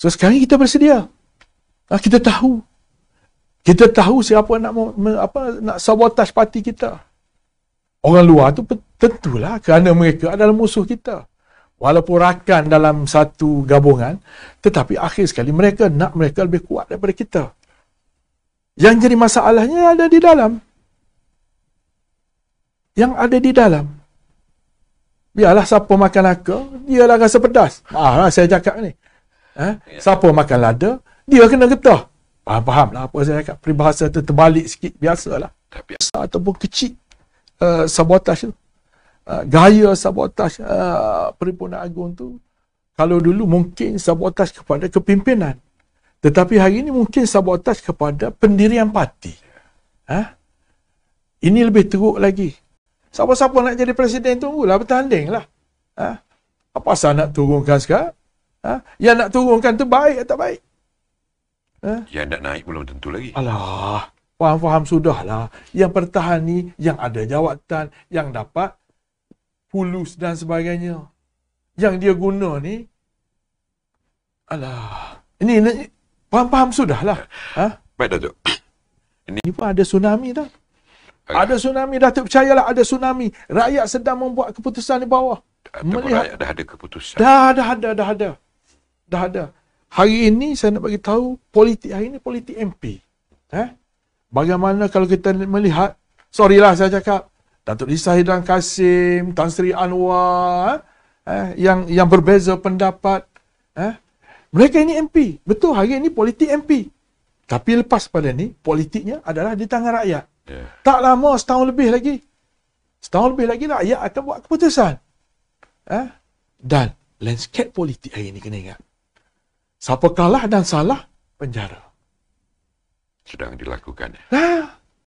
So sekarang kita bersedia. Ah, kita tahu. Kita tahu siapa nak apa nak sabotaj parti kita. Orang luar tu tentulah kerana mereka adalah musuh kita. Walaupun rakan dalam satu gabungan, tetapi akhir sekali mereka nak mereka lebih kuat daripada kita. Yang jadi masalahnya ada di dalam. Yang ada di dalam. Biarlah siapa makan aka, dialah rasa pedas. Ah, saya cakap ni. Eh? Siapa makan lada, dia kena getah. Faham, faham lah apa saya cakap. Peribahasa itu terbalik sikit, biasalah. Tapi biasa ataupun kecil uh, eh, sabotaj tu. Uh, gaya sabotaj uh, eh, perhimpunan agung tu, kalau dulu mungkin sabotaj kepada kepimpinan. Tetapi hari ini mungkin sabotaj kepada pendirian parti. Ha? Ini lebih teruk lagi. Siapa-siapa nak jadi presiden tunggulah bertanding lah. Ha? Apa asal nak turunkan sekarang? Ha? Yang nak turunkan tu baik atau baik? Ha? Yang nak naik belum tentu lagi. Alah, faham-faham sudah lah. Yang bertahan ni, yang ada jawatan, yang dapat pulus dan sebagainya. Yang dia guna ni, alah, ini, faham faham sudah lah. Ha? Baik, Datuk. Ini, ini pun ada tsunami dah. Okay. Ada tsunami, Datuk percayalah ada tsunami. Rakyat sedang membuat keputusan di bawah. Ataupun Melihat, rakyat dah ada keputusan. Dah, dah, dah, dah, dah. dah dah ada. Hari ini saya nak bagi tahu politik hari ini politik MP. Eh? Bagaimana kalau kita melihat, sorry lah saya cakap, Datuk Lisa Hidang Kasim, Tan Sri Anwar, eh, eh, yang yang berbeza pendapat. Eh? Mereka ini MP. Betul, hari ini politik MP. Tapi lepas pada ini, politiknya adalah di tangan rakyat. Yeah. Tak lama, setahun lebih lagi. Setahun lebih lagi rakyat akan buat keputusan. Eh? Dan landscape politik hari ini kena ingat. Siapa kalah dan salah, penjara. Sedang dilakukan. Nah,